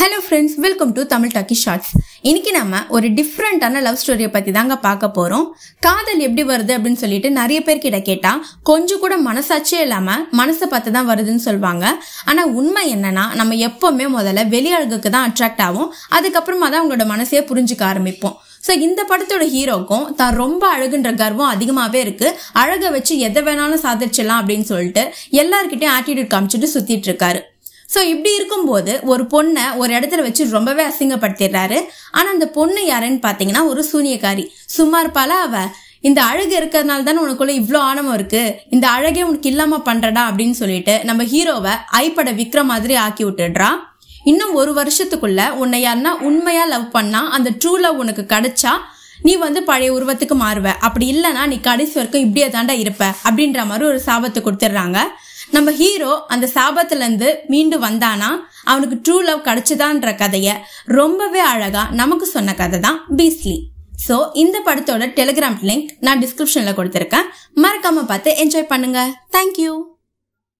hello friends welcome to Tamil talkie shorts இன்னைக்கு நம்ம ஒரு டிஃப்ரெண்ட்டான லவ் ஸ்டோரியை பற்றி தாங்க பார்க்க போகிறோம் காதல் எப்படி வருது அப்படின்னு சொல்லிட்டு நிறைய கிட்ட கேட்டால் கொஞ்சம் கூட மனசாட்சியே இல்லாமல் மனசை பார்த்து தான் வருதுன்னு சொல்லுவாங்க ஆனால் உண்மை என்னன்னா நம்ம எப்போவுமே முதல்ல வெளியாளுக்கு தான் அட்ராக்ட் ஆகும் அதுக்கப்புறமா தான் அவங்களோட மனசையே புரிஞ்சுக்க ஆரம்பிப்போம் ஸோ இந்த படத்தோட ஹீரோக்கும் தான் ரொம்ப அழகுன்ற கர்வம் அதிகமாகவே இருக்கு அழகை வச்சு எதை வேணாலும் சாதிச்சிடலாம் அப்படின்னு சொல்லிட்டு எல்லாருக்கிட்டையும் ஆட்டிடியூட் காமிச்சிட்டு சுத்திட்டு இருக்காரு ஸோ இப்படி இருக்கும்போது ஒரு பொண்ணை ஒரு இடத்துல வச்சு ரொம்பவே அசிங்கப்படுத்திடுறாரு ஆனால் அந்த பொண்ணு யாருன்னு பார்த்தீங்கன்னா ஒரு சூனியக்காரி சும்மா இருப்பாளா அவள் இந்த அழகு இருக்கிறதுனால தானே உனக்குள்ள இவ்வளோ ஆணவம் இருக்கு இந்த அழகே உனக்கு இல்லாமல் பண்ணுறடா அப்படின்னு சொல்லிட்டு நம்ம ஹீரோவை ஐப்பட விக்ரம் மாதிரி ஆக்கி விட்டுடுறான் இன்னும் ஒரு வருஷத்துக்குள்ள உன்னை யாருன்னா உண்மையா லவ் பண்ணா அந்த ட்ரூ லவ் உனக்கு கிடைச்சா நீ வந்து பழைய உருவத்துக்கு மாறுவ அப்படி இல்லைனா நீ கடைசி வரைக்கும் இப்படியே தாண்டா இருப்ப அப்படின்ற மாதிரி ஒரு சாபத்தை கொடுத்துட்றாங்க நம்ம ஹீரோ அந்த சாபத்திலேருந்து மீண்டு வந்தானா அவனுக்கு ட்ரூ லவ் கிடைச்சதான்ற கதையை ரொம்பவே அழகா நமக்கு சொன்ன கதை தான் பீஸ்லி ஸோ இந்த படத்தோட டெலிகிராம் லிங்க் நான் டிஸ்கிரிப்ஷனில் கொடுத்துருக்கேன் மறக்காம பார்த்து என்ஜாய் பண்ணுங்க தேங்க்யூ